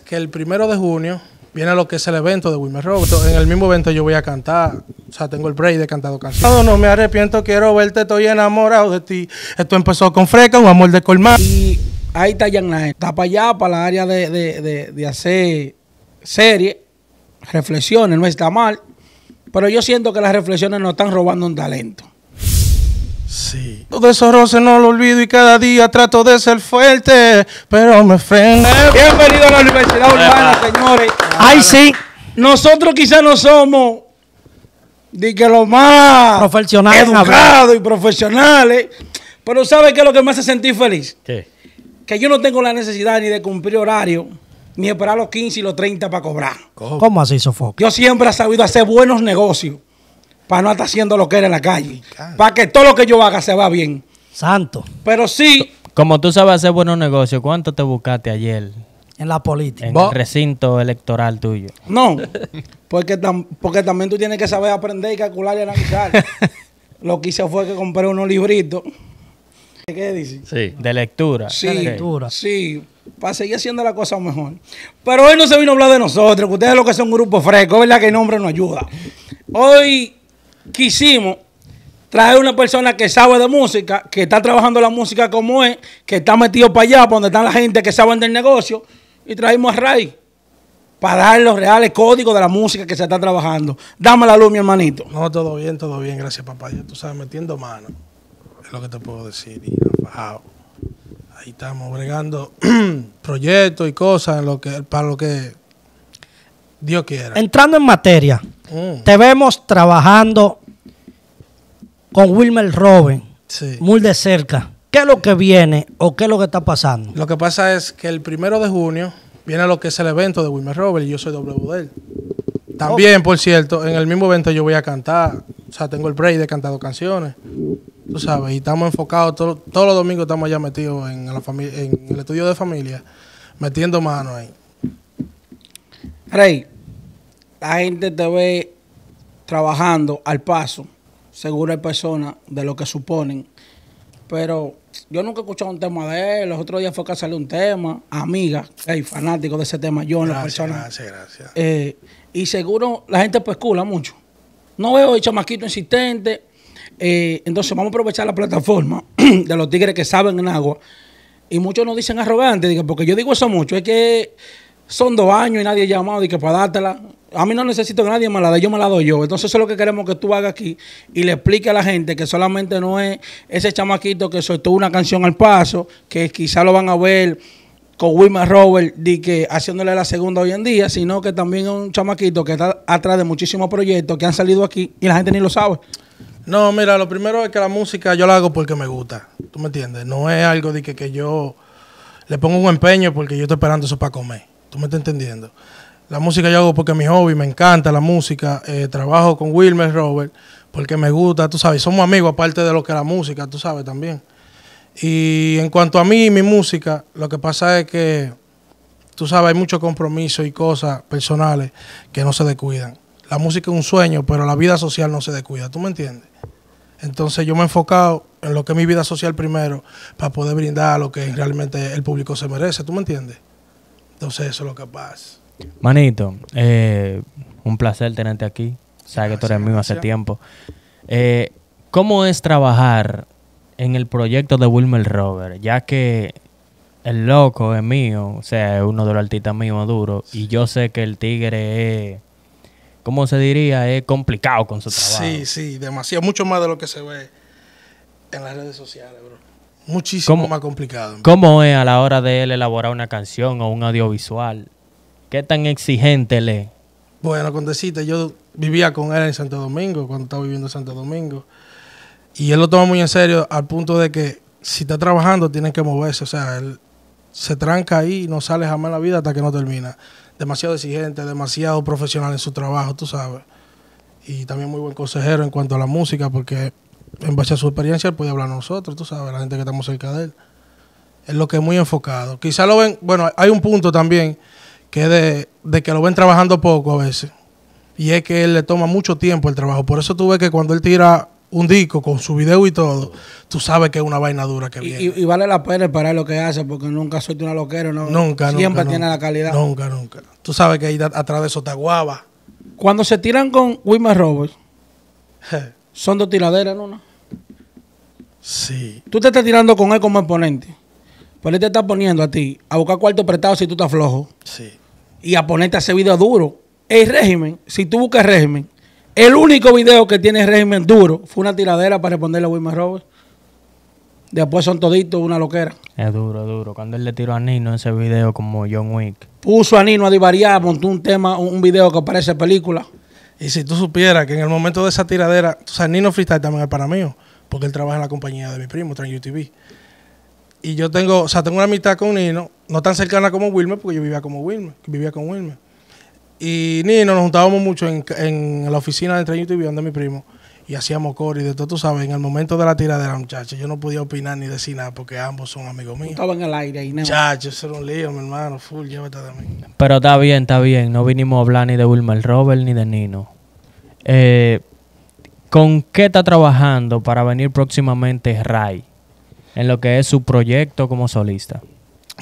que el primero de junio viene lo que es el evento de Wilmer Roberto. En el mismo evento yo voy a cantar, o sea, tengo el break de cantado cantado No me arrepiento, quiero verte, estoy enamorado de ti. Esto empezó con Freca, un amor de colmar. Y ahí está Jan Está para allá, para la área de, de, de, de hacer series, reflexiones, no está mal. Pero yo siento que las reflexiones No están robando un talento. Sí. Todo esos roces no lo olvido y cada día trato de ser fuerte, pero me frené. Bienvenido a la Universidad Urbana, señores. Ay, sí. Nosotros quizás no somos de que lo más educados y profesionales, pero ¿sabe qué es lo que me hace sentir feliz? Que yo no tengo la necesidad ni de cumplir horario, ni esperar los 15 y los 30 para cobrar. ¿Cómo, así, Sofoc? Yo siempre he sabido hacer buenos negocios para no estar haciendo lo que era en la calle. Para que todo lo que yo haga se va bien. Santo. Pero sí. Como tú sabes hacer buenos negocios, ¿cuánto te buscaste ayer? En la política. En el recinto electoral tuyo. No, porque, porque también tú tienes que saber aprender y calcular y analizar. lo que hice fue que compré unos libritos. ¿Qué dice? Sí, de lectura. Sí, de lectura. Sí, para seguir haciendo la cosa mejor. Pero hoy no se vino a hablar de nosotros, ustedes lo que son grupos frescos, ¿verdad? Que el nombre no ayuda. Hoy quisimos traer una persona que sabe de música, que está trabajando la música como es, que está metido para allá, para donde están la gente que sabe del negocio, y traímos a Ray para dar los reales códigos de la música que se está trabajando. Dame la luz, mi hermanito. No, todo bien, todo bien, gracias papá. tú sabes, metiendo mano, es lo que te puedo decir. Ahí estamos bregando proyectos y cosas para lo que Dios quiera. Entrando en materia, Mm. Te vemos trabajando con Wilmer Robben, muy de cerca. ¿Qué es lo que viene o qué es lo que está pasando? Lo que pasa es que el primero de junio viene lo que es el evento de Wilmer Robben y yo soy W También, por cierto, en el mismo evento yo voy a cantar. O sea, tengo el break de cantado canciones. Tú sabes, y estamos enfocados, todos los domingos estamos ya metidos en, el estudio de familia, metiendo manos ahí. Rey, la gente te ve trabajando al paso. Seguro hay personas de lo que suponen. Pero yo nunca he escuchado un tema de él. Los otros días fue que salió un tema. Amiga, hay fanático de ese tema. Yo, no. la persona. Gracias, gracias. Eh, y seguro la gente pescula mucho. No veo el chamaquito insistente. Eh, entonces vamos a aprovechar la plataforma de los tigres que saben en agua. Y muchos nos dicen arrogantes, porque yo digo eso mucho. Es que son dos años y nadie ha llamado y que para dártela a mí no necesito que nadie me la dé, yo me la doy yo. Entonces eso es lo que queremos que tú hagas aquí y le explique a la gente que solamente no es ese chamaquito que soltó una canción al paso, que quizá lo van a ver con Wilmer Robert que haciéndole la segunda hoy en día, sino que también es un chamaquito que está atrás de muchísimos proyectos que han salido aquí y la gente ni lo sabe. No, mira, lo primero es que la música yo la hago porque me gusta, ¿tú me entiendes? No es algo de que, que yo le pongo un empeño porque yo estoy esperando eso para comer, ¿tú me estás entendiendo? La música yo hago porque es mi hobby, me encanta la música. Eh, trabajo con Wilmer Robert porque me gusta, tú sabes. Somos amigos aparte de lo que es la música, tú sabes también. Y en cuanto a mí y mi música, lo que pasa es que, tú sabes, hay muchos compromisos y cosas personales que no se descuidan. La música es un sueño, pero la vida social no se descuida, ¿tú me entiendes? Entonces yo me he enfocado en lo que es mi vida social primero para poder brindar lo que realmente el público se merece, ¿tú me entiendes? Entonces eso es lo que pasa. Manito, eh, un placer tenerte aquí. Sabes que tú eres mío hace tiempo. Eh, ¿Cómo es trabajar en el proyecto de Wilmer Robert? Ya que el loco es mío, o sea, es uno de los artistas míos duros, y yo sé que el tigre es, ¿cómo se diría? Es complicado con su trabajo. Sí, sí, demasiado, mucho más de lo que se ve en las redes sociales, bro. Muchísimo más complicado. ¿Cómo es a la hora de él elaborar una canción o un audiovisual? ¿Qué tan exigente le. Bueno, cuando yo vivía con él en Santo Domingo, cuando estaba viviendo en Santo Domingo. Y él lo toma muy en serio al punto de que si está trabajando tiene que moverse. O sea, él se tranca ahí y no sale jamás en la vida hasta que no termina. Demasiado exigente, demasiado profesional en su trabajo, tú sabes. Y también muy buen consejero en cuanto a la música, porque en base a su experiencia él puede hablar a nosotros, tú sabes, la gente que estamos cerca de él. Es lo que es muy enfocado. Quizá lo ven, bueno, hay un punto también que es de, que lo ven trabajando poco a veces. Y es que él le toma mucho tiempo el trabajo. Por eso tú ves que cuando él tira un disco con su video y todo, tú sabes que es una vaina dura que viene. Y, vale la pena esperar lo que hace, porque nunca suelta una loquera, ¿no? Nunca, Siempre tiene la calidad. Nunca, nunca. Tú sabes que ahí atrás de eso está guava. Cuando se tiran con Wilmer Roberts, son dos tiraderas, ¿no? Sí. Tú te estás tirando con él como exponente. Pero él te está poniendo a ti a buscar cuarto prestado si tú estás flojo. Sí y a ponerte a ese video duro. El régimen, si tú buscas régimen, el único video que tiene régimen duro fue una tiradera para responderle a Wilmer Roberts. Después son toditos una loquera. Es duro, duro. Cuando él le tiró a Nino ese video como John Wick. Puso a Nino a divariar, montó un tema, un video que parece película. Y si tú supieras que en el momento de esa tiradera, o sea, Nino Freestyle también es para mí, porque él trabaja en la compañía de mi primo, Trans UTV. Y yo tengo, o sea, tengo una amistad con Nino, no tan cercana como Wilmer, porque yo vivía como Wilmer, vivía con Wilmer. Y Nino nos juntábamos mucho en, la oficina de Entre TV donde mi primo y hacíamos core y de todo, tú sabes, en el momento de la tiradera, muchacha, yo no podía opinar ni decir nada porque ambos son amigos míos. Estaban el aire ahí, ¿no? Muchachos, eso era un lío, mi hermano, full, llévate de mí. Pero está bien, está bien, no vinimos a hablar ni de Wilmer Robert ni de Nino. Eh, ¿Con qué está trabajando para venir próximamente Ray? en lo que es su proyecto como solista?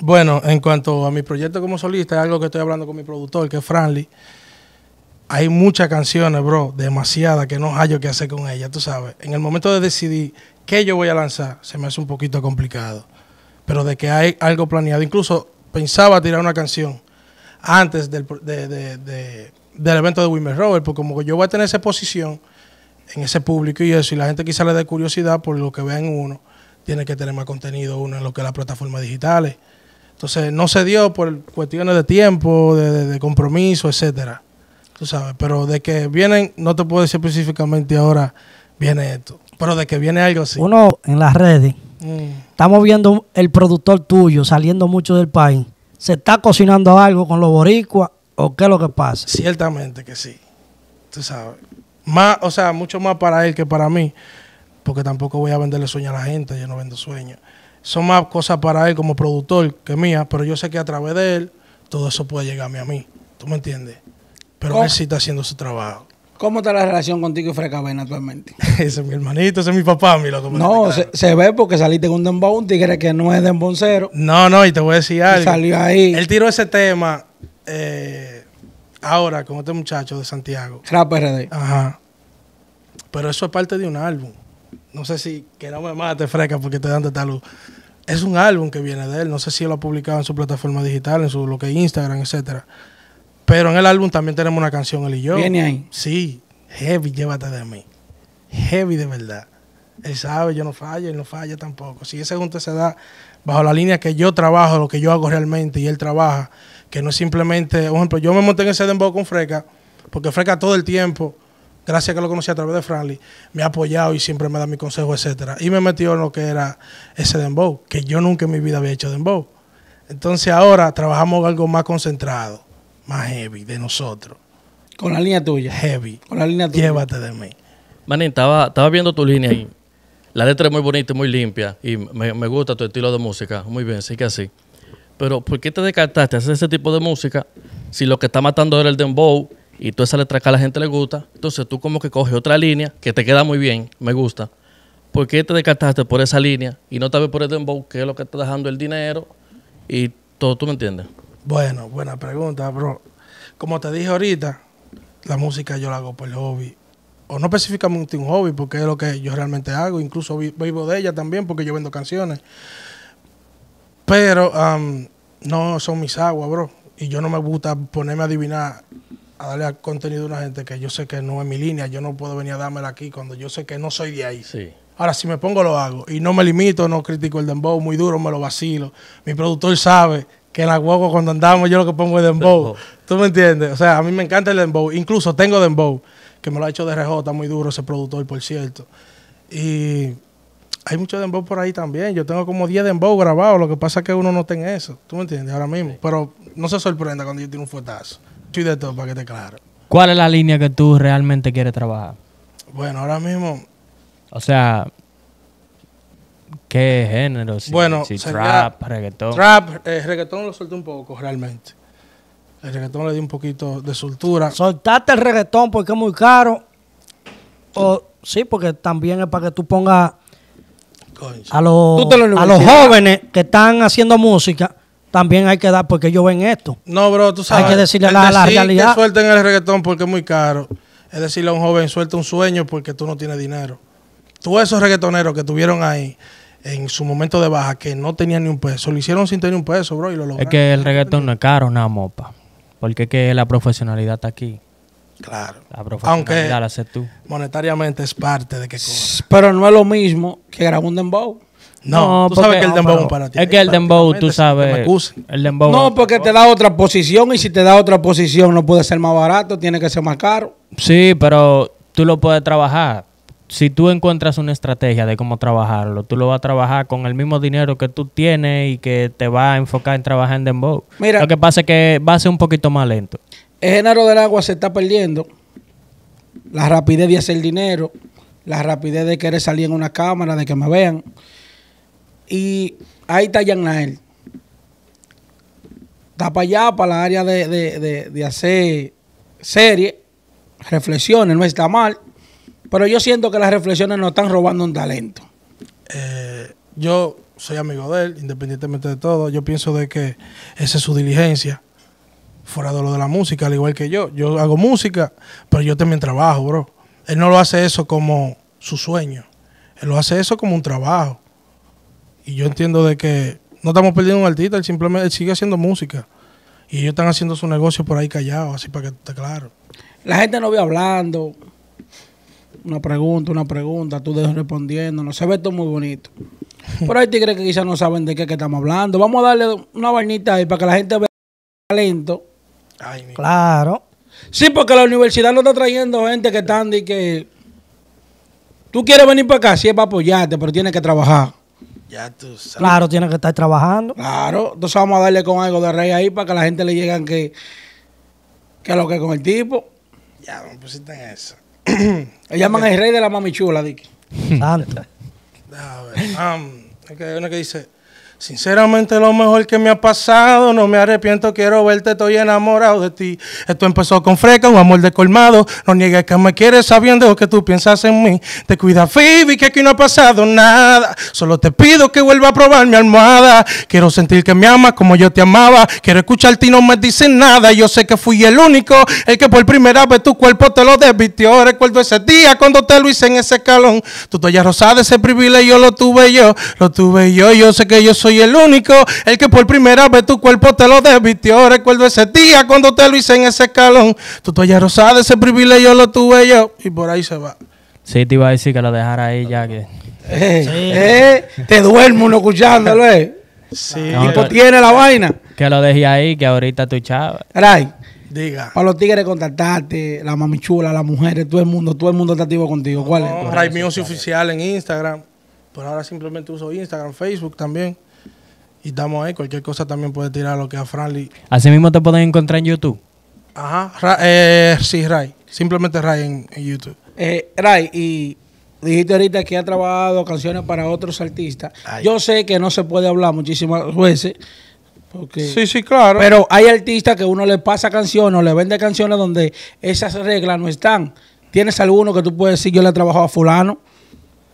Bueno, en cuanto a mi proyecto como solista, es algo que estoy hablando con mi productor, que es Franly. Hay muchas canciones, bro, demasiadas, que no hallo qué hacer con ellas, tú sabes. En el momento de decidir qué yo voy a lanzar, se me hace un poquito complicado. Pero de que hay algo planeado, incluso pensaba tirar una canción antes del, del evento de Wilmer Robert, porque como yo voy a tener esa posición en ese público y eso, y la gente quizá le dé curiosidad por lo que vean uno, tiene que tener más contenido uno en lo que es las plataformas digitales. Entonces no se dio por cuestiones de tiempo, de, compromiso, etcétera. Tú sabes, pero de que vienen, no te puedo decir específicamente ahora viene esto, pero de que viene algo así. Uno en las redes, mm. estamos viendo el productor tuyo saliendo mucho del país. ¿Se está cocinando algo con los boricuas o qué es lo que pasa? Ciertamente que sí. Tú sabes. Más, o sea, mucho más para él que para mí porque tampoco voy a venderle sueño a la gente, yo no vendo sueño Son más cosas para él como productor que mía, pero yo sé que a través de él todo eso puede llegarme a mí. ¿Tú me entiendes? Pero él sí está haciendo su trabajo. ¿Cómo está la relación contigo y Frecavena actualmente? ese es mi hermanito, ese es mi papá, mi No, se, ve porque saliste con un dembow, un tigre que no es demboncero. No, no, y te voy a decir algo. salió ahí. Él tiró ese tema eh, ahora con este muchacho de Santiago. Rap RD. Ajá. Pero eso es parte de un álbum no sé si que no me mate fresca porque te dan de tal luz. Es un álbum que viene de él, no sé si lo ha publicado en su plataforma digital, en su lo que Instagram, etcétera. Pero en el álbum también tenemos una canción él y yo. Viene ahí. Sí, heavy, llévate de mí. Heavy de verdad. Él sabe, yo no falla, él no falla tampoco. Si ese junto se da bajo la línea que yo trabajo, lo que yo hago realmente y él trabaja, que no es simplemente, por ejemplo, yo me monté en ese dembow con Freca, porque Freca todo el tiempo gracias a que lo conocí a través de Franley, me ha apoyado y siempre me da mi consejo, etcétera. Y me metió en lo que era ese dembow, que yo nunca en mi vida había hecho dembow. Entonces ahora trabajamos algo más concentrado, más heavy de nosotros. Con la línea tuya. Heavy. Con la línea tuya. Llévate de mí. Manín, estaba, viendo tu línea ahí. La letra es muy bonita, muy limpia y me, me gusta tu estilo de música. Muy bien, sí que así. Pero ¿por qué te descartaste hacer ese tipo de música si lo que está matando era el dembow y tú esa letra que a la gente le gusta. Entonces tú como que coges otra línea que te queda muy bien, me gusta. ¿Por qué te descartaste por esa línea y no te ves por el dembow, que es lo que está dejando el dinero y todo, tú me entiendes? Bueno, buena pregunta, bro. Como te dije ahorita, la música yo la hago por el hobby. O no específicamente un hobby, porque es lo que yo realmente hago. Incluso vivo de ella también, porque yo vendo canciones. Pero no son mis aguas, bro. Y yo no me gusta ponerme a adivinar a darle contenido a una gente que yo sé que no es mi línea, yo no puedo venir a dármela aquí cuando yo sé que no soy de ahí. Sí. Ahora, si me pongo, lo hago. Y no me limito, no critico el dembow muy duro, me lo vacilo. Mi productor sabe que en la guagua cuando andamos yo lo que pongo es dembow. ¿Tú me entiendes? O sea, a mí me encanta el dembow. Incluso tengo dembow, que me lo ha hecho de RJ, muy duro ese productor, por cierto. Y hay mucho dembow por ahí también. Yo tengo como 10 dembow grabados. Lo que pasa es que uno no tiene eso. ¿Tú me entiendes? Ahora mismo. Pero no se sorprenda cuando yo tiene un fuetazo soy de todo, para que te claro. ¿Cuál es la línea que tú realmente quieres trabajar? Bueno, ahora mismo. O sea, ¿qué género? bueno, si trap, reggaetón. Trap, eh, reggaetón lo solté un poco realmente. El reggaetón le di un poquito de soltura. ¿Soltaste el reggaetón porque es muy caro? O sí, porque también es para que tú pongas a los, a los jóvenes que están haciendo música también hay que dar, porque ellos ven esto. No, bro, tú sabes. Hay que decirle la, realidad. Que suelten el reggaetón porque es muy caro. Es decirle a un joven, suelta un sueño porque tú no tienes dinero. tú esos reggaetoneros que tuvieron ahí en su momento de baja, que no tenían ni un peso, lo hicieron sin tener un peso, bro, y lo lograron. Es que el reggaetón no es caro, nada, mopa. Porque es que la profesionalidad está aquí. Claro. La profesionalidad Aunque la tú. Monetariamente es parte de que. Pero no es lo mismo que grabar un dembow. No, sabes que el dembow para ti. Es que el dembow, tú sabes. El No, porque te da otra posición y si te da otra posición no puede ser más barato, tiene que ser más caro. Sí, pero tú lo puedes trabajar. Si tú encuentras una estrategia de cómo trabajarlo, tú lo vas a trabajar con el mismo dinero que tú tienes y que te va a enfocar en trabajar en dembow. Mira, lo que pasa es que va a ser un poquito más lento. El género del agua se está perdiendo. La rapidez de hacer dinero, la rapidez de querer salir en una cámara, de que me vean. Y ahí está Jan Nael. Está para allá, para la área de, hacer series reflexiones, no está mal. Pero yo siento que las reflexiones nos están robando un talento. Eh, yo soy amigo de él, independientemente de todo. Yo pienso de que esa es su diligencia, fuera de lo de la música, al igual que yo. Yo hago música, pero yo también trabajo, bro. Él no lo hace eso como su sueño. Él lo hace eso como un trabajo. Y yo entiendo de que no estamos perdiendo un artista, él simplemente sigue haciendo música. Y ellos están haciendo su negocio por ahí callado, así para que esté claro. La gente no ve hablando. Una pregunta, una pregunta, tú respondiendo. No se ve todo muy bonito. Pero hay tigres que quizás no saben de qué que estamos hablando. Vamos a darle una vainita ahí para que la gente vea talento. Ay, claro. Sí, porque la universidad no está trayendo gente que están de que. Tú quieres venir para acá, sí es para apoyarte, pero tienes que trabajar. Ya tú sabes. Claro, tiene que estar trabajando. Claro, entonces vamos a darle con algo de rey ahí para que la gente le lleguen que, que lo que con el tipo. Ya, me pusiste en eso. Le llaman el rey de la mamichula, Dick. Dale, A ver. que hay una que dice. Sinceramente lo mejor que me ha pasado, no me arrepiento, quiero verte, estoy enamorado de ti. Esto empezó con freca, un amor descolmado no niegues que me quieres sabiendo que tú piensas en mí. Te cuida Phoebe, que aquí no ha pasado nada, solo te pido que vuelva a probar mi almohada. Quiero sentir que me amas como yo te amaba, quiero escucharte y no me dicen nada. Yo sé que fui el único, el que por primera vez tu cuerpo te lo desvistió. Recuerdo ese día cuando te lo hice en ese calón, tu toalla rosada, ese privilegio lo tuve yo, lo tuve yo, yo sé que yo soy y el único, el que por primera vez tu cuerpo te lo desvistió. Recuerdo ese día cuando te lo hice en ese escalón. Tu toalla rosada, ese privilegio lo tuve yo. Y por ahí se va. Sí, te iba a decir que lo dejara ahí ya que. Eh, eh, te duermo uno escuchándolo, eh. Sí. tiene la vaina. Que lo dejé ahí, que ahorita tu chava. Ray Diga. Para los tigres contactarte, la mamichula, las mujeres, todo el mundo, todo el mundo está activo contigo. ¿Cuál es? Ray Oficial en Instagram. Pero ahora simplemente uso Instagram, Facebook también. Y estamos ahí. Cualquier cosa también puedes tirar lo que a Franly. Así mismo te pueden encontrar en YouTube. Ajá. Eh, sí, Ray. Simplemente Ray en, YouTube. Eh, Ray, y dijiste ahorita que ha trabajado canciones para otros artistas. Yo sé que no se puede hablar muchísimas veces. Porque, sí, sí, claro. Pero hay artistas que uno le pasa canciones o le vende canciones donde esas reglas no están. ¿Tienes alguno que tú puedes decir yo le he trabajado a fulano?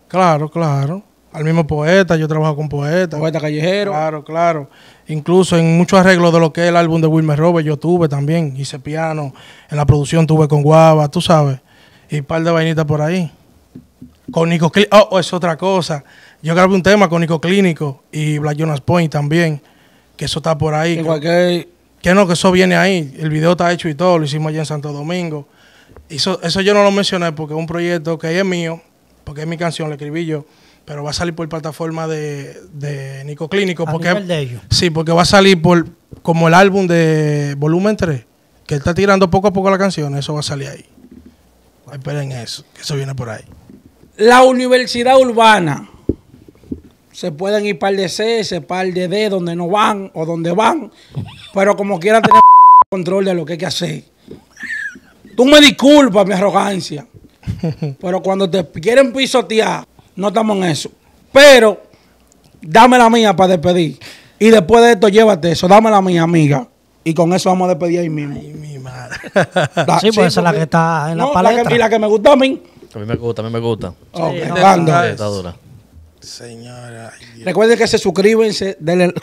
Claro, claro al mismo poeta, yo trabajo con poetas. Poeta callejero. Claro, claro. Incluso en muchos arreglos de lo que es el álbum de Wilmer Robert, yo tuve también, hice piano, en la producción tuve con Guava, tú sabes, y un par de vainitas por ahí. Con Nico Clínico, oh, oh, es otra cosa. Yo grabé un tema con Nico Clínico y Black Jonas Point también, que eso está por ahí. que... no, que eso viene ahí, el video está hecho y todo, lo hicimos allá en Santo Domingo. Eso, eso yo no lo mencioné porque es un proyecto que es mío, porque es mi canción, lo escribí yo pero va a salir por plataforma de, Nico Clínico. porque, Sí, porque va a salir por como el álbum de Volumen 3, que está tirando poco a poco la canción, eso va a salir ahí. Esperen eso, que eso viene por ahí. La Universidad Urbana. Se pueden ir par de C, se par de D, donde no van o donde van, pero como quieran tener control de lo que hay que hacer. Tú me disculpas mi arrogancia, pero cuando te quieren pisotear, no estamos en eso. Pero dame la mía para despedir. Y después de esto, llévate eso. Dame la mía, amiga. Y con eso vamos a despedir ahí mismo. Ay, mi madre. sí, pues esa es la que está en la paleta. que, y la que me gusta a mí. A mí me gusta, a mí me gusta. Ok, Está dura. Señora. Recuerden que se suscríbense, denle,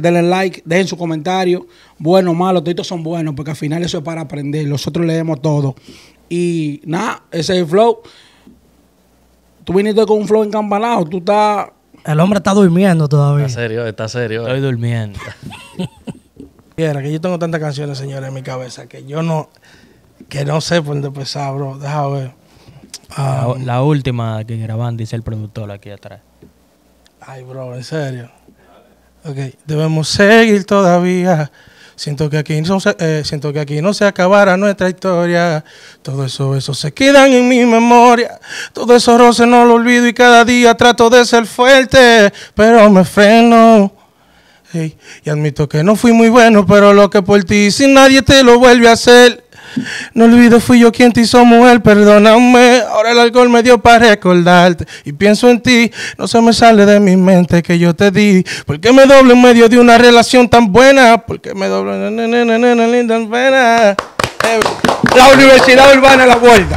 denle like, dejen su comentario. Bueno, malo, todos son buenos, porque al final eso es para aprender. Nosotros leemos todo. Y nada, ese es el flow. Tú viniste con un flow encampanado, tú estás. El hombre está durmiendo todavía. Está serio, está serio. Estoy durmiendo. Mira, que yo tengo tantas canciones, señores, en mi cabeza que yo no. Que no sé por dónde empezar, bro. Déjame ver. Ah, la, última que graban, dice el productor aquí atrás. Ay, bro, en serio. Ok, debemos seguir todavía Siento que aquí no se, eh, siento que aquí no se acabará nuestra historia. Todo eso, eso se quedan en mi memoria. Todo eso roces no lo olvido y cada día trato de ser fuerte, pero me freno. y admito que no fui muy bueno, pero lo que por ti, si nadie te lo vuelve a hacer. No olvido, fui yo quien te hizo mujer, perdóname. Ahora el alcohol me dio para recordarte. Y pienso en ti, no se me sale de mi mente que yo te di. ¿Por qué me doblo en medio de una relación tan buena? ¿Por qué me doblo en linda pena? La Universidad Urbana La vuelta.